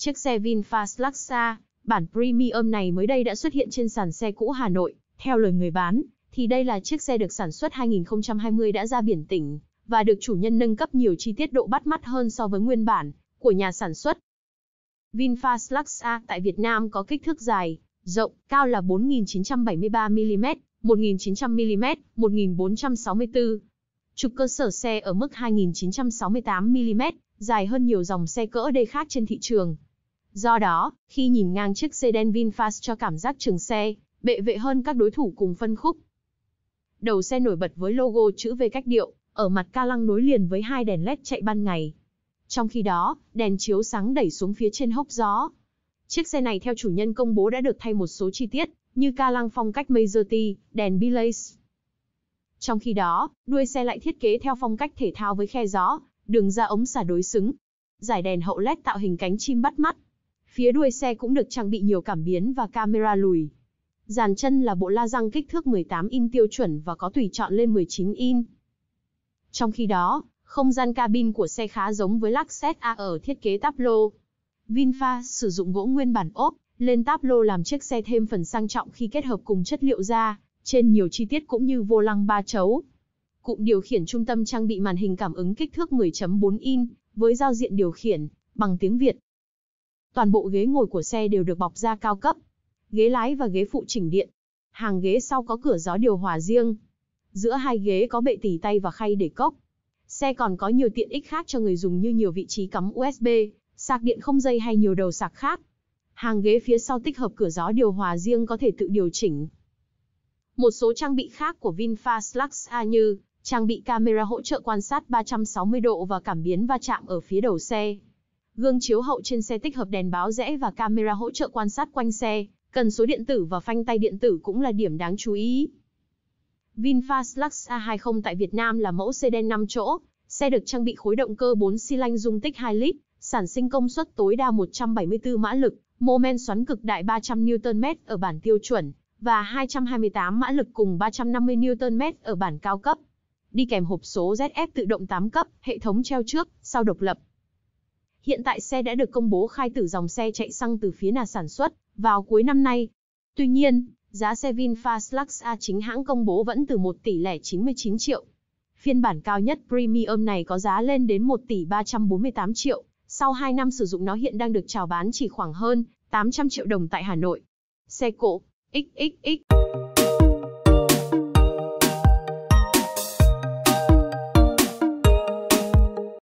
Chiếc xe VinFast Luxa, bản premium này mới đây đã xuất hiện trên sàn xe cũ Hà Nội. Theo lời người bán, thì đây là chiếc xe được sản xuất 2020 đã ra biển tỉnh và được chủ nhân nâng cấp nhiều chi tiết độ bắt mắt hơn so với nguyên bản của nhà sản xuất. VinFast Luxa tại Việt Nam có kích thước dài, rộng, cao là 4.973 mm, 1.900 mm, 1.464. Trục cơ sở xe ở mức 2.968 mm, dài hơn nhiều dòng xe cỡ D khác trên thị trường. Do đó, khi nhìn ngang chiếc xe sedan VinFast cho cảm giác trường xe, bệ vệ hơn các đối thủ cùng phân khúc. Đầu xe nổi bật với logo chữ V cách điệu, ở mặt ca lăng nối liền với hai đèn led chạy ban ngày. Trong khi đó, đèn chiếu sáng đẩy xuống phía trên hốc gió. Chiếc xe này theo chủ nhân công bố đã được thay một số chi tiết, như ca lăng phong cách Maserati, đèn Bilace. Trong khi đó, đuôi xe lại thiết kế theo phong cách thể thao với khe gió, đường ra ống xả đối xứng. Giải đèn hậu led tạo hình cánh chim bắt mắt, Phía đuôi xe cũng được trang bị nhiều cảm biến và camera lùi. Dàn chân là bộ la răng kích thước 18 in tiêu chuẩn và có tùy chọn lên 19 in. Trong khi đó, không gian cabin của xe khá giống với Lexus A ở thiết kế táp lô. VinFast sử dụng gỗ nguyên bản ốp, lên táp lô làm chiếc xe thêm phần sang trọng khi kết hợp cùng chất liệu da, trên nhiều chi tiết cũng như vô lăng ba chấu. Cụm điều khiển trung tâm trang bị màn hình cảm ứng kích thước 10.4 in, với giao diện điều khiển, bằng tiếng Việt, toàn bộ ghế ngồi của xe đều được bọc da cao cấp. Ghế lái và ghế phụ chỉnh điện. Hàng ghế sau có cửa gió điều hòa riêng. Giữa hai ghế có bệ tỉ tay và khay để cốc. Xe còn có nhiều tiện ích khác cho người dùng như nhiều vị trí cắm USB, sạc điện không dây hay nhiều đầu sạc khác. Hàng ghế phía sau tích hợp cửa gió điều hòa riêng có thể tự điều chỉnh. Một số trang bị khác của VinFast Lux A như trang bị camera hỗ trợ quan sát 360 độ và cảm biến va chạm ở phía đầu xe, Gương chiếu hậu trên xe tích hợp đèn báo rẽ và camera hỗ trợ quan sát quanh xe, cần số điện tử và phanh tay điện tử cũng là điểm đáng chú ý. VinFast Lux A20 tại Việt Nam là mẫu sedan 5 chỗ, xe được trang bị khối động cơ 4 xi lanh dung tích 2 lít, sản sinh công suất tối đa 174 mã lực, mô men xoắn cực đại 300 Nm ở bản tiêu chuẩn và 228 mã lực cùng 350 Nm ở bản cao cấp. Đi kèm hộp số ZF tự động 8 cấp, hệ thống treo trước, sau độc lập. Hiện tại xe đã được công bố khai tử dòng xe chạy xăng từ phía nhà sản xuất vào cuối năm nay. Tuy nhiên, giá xe VinFast Lux A chính hãng công bố vẫn từ 1 tỷ lẻ 99 triệu. Phiên bản cao nhất Premium này có giá lên đến 1 tỷ 348 triệu, sau 2 năm sử dụng nó hiện đang được chào bán chỉ khoảng hơn 800 triệu đồng tại Hà Nội. Xe cộ, XXX.